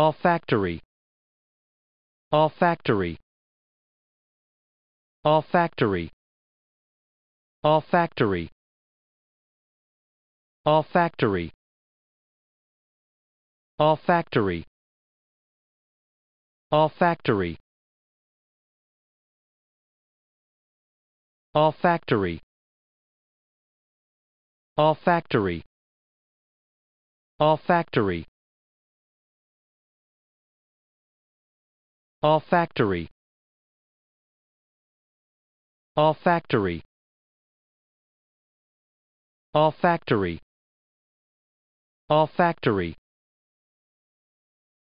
olfactory olfactory olfactory olfactory olfactory olfactory olfactory olfactory olfactory olfactory Olfactory. Olfactory. Olfactory. Olfactory.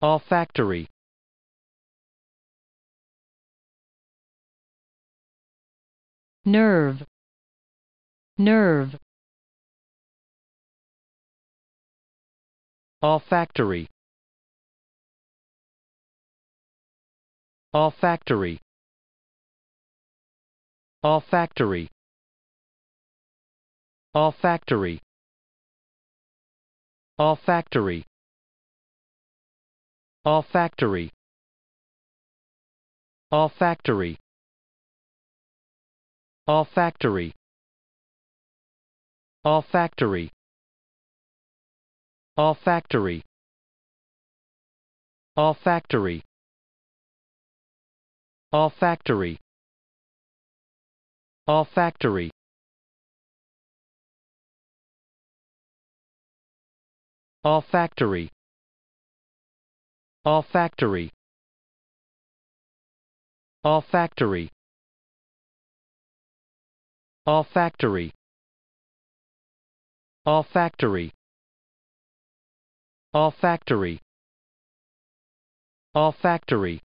Olfactory. Nerve. Nerve. Olfactory. olfactory olfactory olfactory olfactory olfactory olfactory olfactory olfactory olfactory olfactory olfactory olfactory olfactory olfactory olfactory olfactory olfactory olfactory olfactory